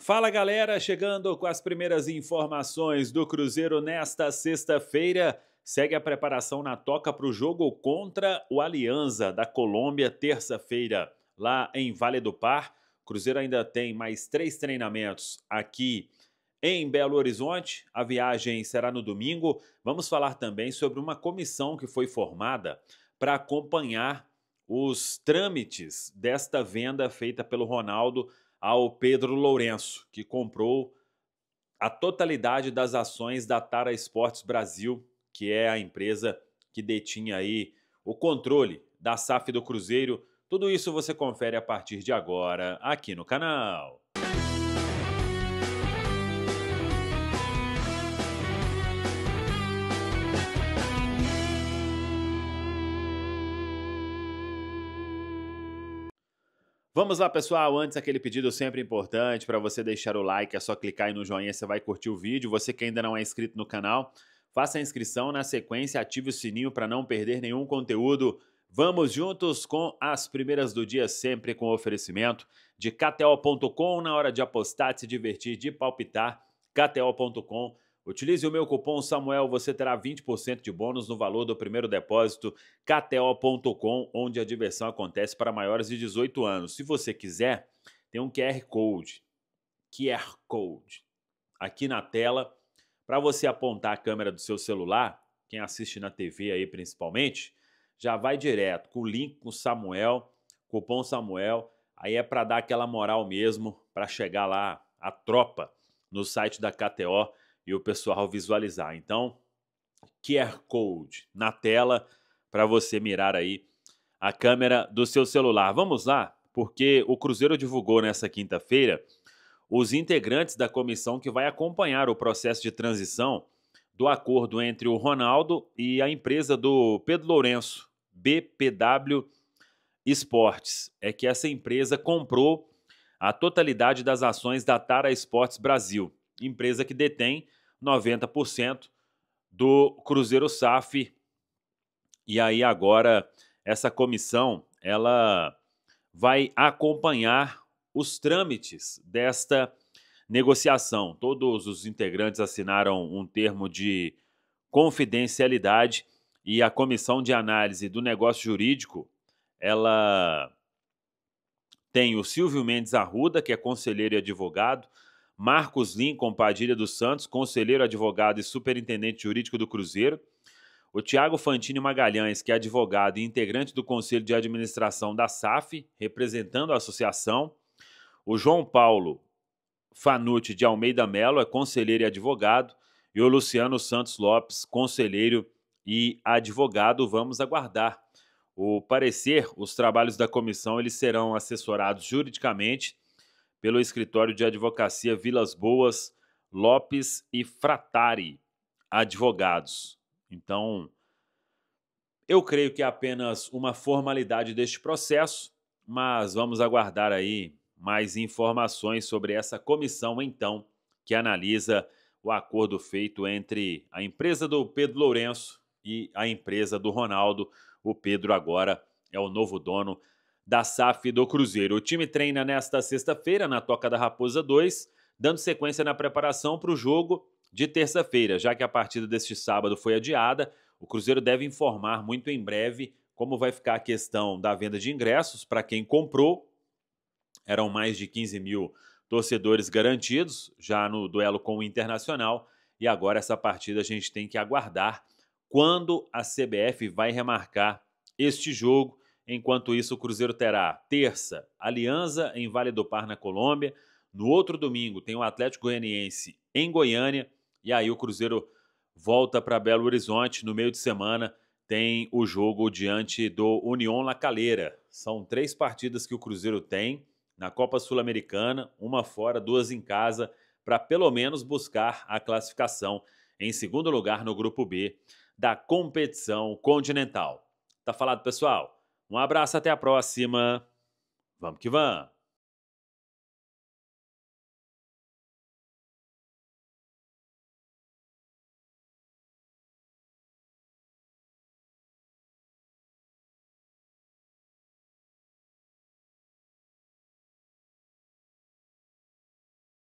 Fala galera, chegando com as primeiras informações do Cruzeiro nesta sexta-feira. Segue a preparação na toca para o jogo contra o Alianza da Colômbia, terça-feira, lá em Vale do Par. O Cruzeiro ainda tem mais três treinamentos aqui em Belo Horizonte. A viagem será no domingo. Vamos falar também sobre uma comissão que foi formada para acompanhar os trâmites desta venda feita pelo Ronaldo ao Pedro Lourenço, que comprou a totalidade das ações da Tara Esportes Brasil, que é a empresa que detinha aí o controle da SAF do Cruzeiro. Tudo isso você confere a partir de agora aqui no canal. Vamos lá, pessoal. Antes, aquele pedido sempre importante para você deixar o like. É só clicar aí no joinha, você vai curtir o vídeo. Você que ainda não é inscrito no canal, faça a inscrição. Na sequência, ative o sininho para não perder nenhum conteúdo. Vamos juntos com as primeiras do dia, sempre com oferecimento de KTO.com. Na hora de apostar, de se divertir, de palpitar, Catel.com Utilize o meu cupom Samuel, você terá 20% de bônus no valor do primeiro depósito kto.com, onde a diversão acontece para maiores de 18 anos. Se você quiser, tem um QR Code, QR Code, aqui na tela, para você apontar a câmera do seu celular, quem assiste na TV aí principalmente, já vai direto com o link com Samuel, cupom Samuel, aí é para dar aquela moral mesmo para chegar lá a tropa no site da KTO e o pessoal visualizar. Então, QR Code na tela para você mirar aí a câmera do seu celular. Vamos lá, porque o Cruzeiro divulgou nessa quinta-feira os integrantes da comissão que vai acompanhar o processo de transição do acordo entre o Ronaldo e a empresa do Pedro Lourenço, BPW Esportes. É que essa empresa comprou a totalidade das ações da Tara Esportes Brasil, empresa que detém 90% do Cruzeiro SAF. E aí agora essa comissão, ela vai acompanhar os trâmites desta negociação. Todos os integrantes assinaram um termo de confidencialidade e a comissão de análise do negócio jurídico, ela tem o Silvio Mendes Arruda, que é conselheiro e advogado, Marcos Lincoln Padilha dos Santos, conselheiro advogado e superintendente jurídico do Cruzeiro, o Tiago Fantini Magalhães, que é advogado e integrante do Conselho de Administração da SAF, representando a associação, o João Paulo Fanucci de Almeida Melo, é conselheiro e advogado, e o Luciano Santos Lopes, conselheiro e advogado. Vamos aguardar o parecer, os trabalhos da comissão eles serão assessorados juridicamente pelo escritório de advocacia Vilas Boas, Lopes e Fratari Advogados. Então, eu creio que é apenas uma formalidade deste processo, mas vamos aguardar aí mais informações sobre essa comissão, então, que analisa o acordo feito entre a empresa do Pedro Lourenço e a empresa do Ronaldo. O Pedro agora é o novo dono da SAF do Cruzeiro. O time treina nesta sexta-feira na Toca da Raposa 2, dando sequência na preparação para o jogo de terça-feira, já que a partida deste sábado foi adiada. O Cruzeiro deve informar muito em breve como vai ficar a questão da venda de ingressos para quem comprou. Eram mais de 15 mil torcedores garantidos já no duelo com o Internacional. E agora essa partida a gente tem que aguardar quando a CBF vai remarcar este jogo Enquanto isso, o Cruzeiro terá terça, Aliança em Vale do Par, na Colômbia. No outro domingo, tem o Atlético Goianiense em Goiânia. E aí, o Cruzeiro volta para Belo Horizonte. No meio de semana, tem o jogo diante do União La Calera. São três partidas que o Cruzeiro tem na Copa Sul-Americana: uma fora, duas em casa, para pelo menos buscar a classificação em segundo lugar no Grupo B da competição continental. Tá falado, pessoal? Um abraço, até a próxima. Vamos que vamos!